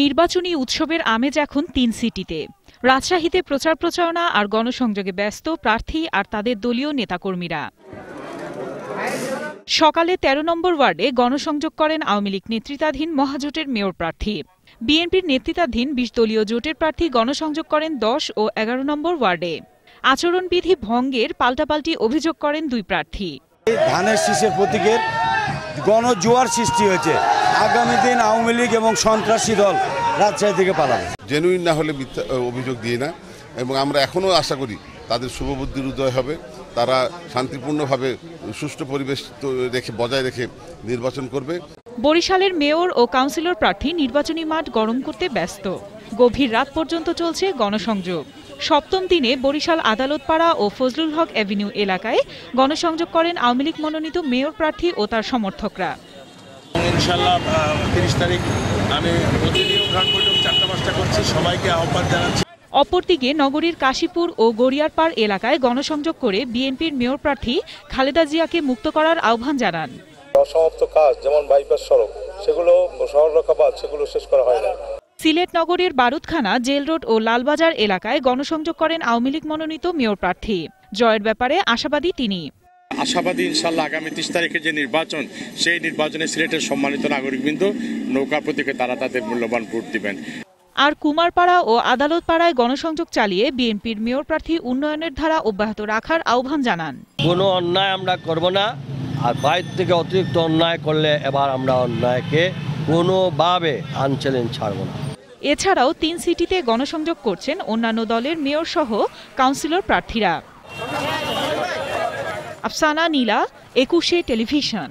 নির্বাচনী উৎসবের আমেজ এখন তিন সিটিতে রাজশাহীতে প্রচার প্রচারণা আর গণসংযোগে ব্যস্ত প্রার্থী আর তাদের দলীয় নেতাকর্মীরা সকালে ১৩ নম্বর ওয়ার্ডে গণসংযোগ করেন আওয়ামী লীগ নেতৃত্বাধীন মহাজোটের মেয়র প্রার্থী বিএনপির নেতৃত্বাধীন বিশ দলীয় জোটের প্রার্থী গণসংযোগ করেন দশ ও এগারো নম্বর ওয়ার্ডে আচরণবিধি ভঙ্গের পাল্টাপাল্টি অভিযোগ করেন দুই প্রার্থী ধানের শীষের প্রতীকের গণজোয়ার সৃষ্টি হয়েছে আগামী দিন আওয়ামী লীগ এবং সন্ত্রাসী দল রাজশাহী থেকে পালাবে জেনুইন না হলে অভিযোগ দিয়ে না এবং আমরা এখনও আশা করি তাদের শুভবুদ্ধির উদয় হবে তারা শান্তিপূর্ণভাবে সুষ্ঠু পরিবেশ রেখে বজায় রেখে নির্বাচন করবে বরিশালের মেয়র ও কাউন্সিলর প্রার্থী নির্বাচনী মাঠ গরম করতে ব্যস্ত গভীর রাত পর্যন্ত চলছে গণসংযোগ সপ্তম দিনে বরিশাল আদালত পাড়া ও ফজলুল হক অ্যাভিনিউ এলাকায় গণসংযোগ করেন আওয়ামী লীগ মনোনীত মেয়র প্রার্থী ও তার সমর্থকরা অপরদিকে নগরীর কাশীপুর ও গড়িয়ারপাড় এলাকায় গণসংযোগ করে বিএনপির মেয়র প্রার্থী খালেদা জিয়াকে মুক্ত করার আহ্বান জানান অসমাপ্ত কাজ যেমন বাইপাস সড়ক সেগুলো শহর রক্ষা সেগুলো শেষ করা হয় না সিলেট নগরীর বারুদখানা জেল রোড ও লালবাজার এলাকায় গণসংযোগ করেন আওয়ামী লীগ মনোনীত মেয়র প্রার্থী জয়ের ব্যাপারে আশাবাদী তিনি আশাবাদী ইনশাল্লাহ আগামী তিরিশ তারিখে যে নির্বাচন সেই নির্বাচনে সিলেটের সম্মানিত নাগরিকবৃন্দ নৌকা প্রতীকে তারা তাদের মূল্যবান ভোট দিবেন আর কুমারপাড়া ও আদালত পাড়ায় গণসংযোগ চালিয়ে বিএনপির মেয়র প্রার্থী উন্নয়নের ধারা অব্যাহত রাখার আহ্বান জানান কোনো অন্যায় আমরা করব না আর বাইর থেকে অতিরিক্ত অন্যায় করলে এবার আমরা অন্যায়কে কোনোভাবে আনচ্যালেঞ্জ ছাড়ব না এছাড়াও তিন সিটিতে গণসংযোগ করছেন অন্যান্য দলের মেয়র সহ কাউন্সিলর প্রার্থীরা আফসানা নীলা একুশে টেলিভিশন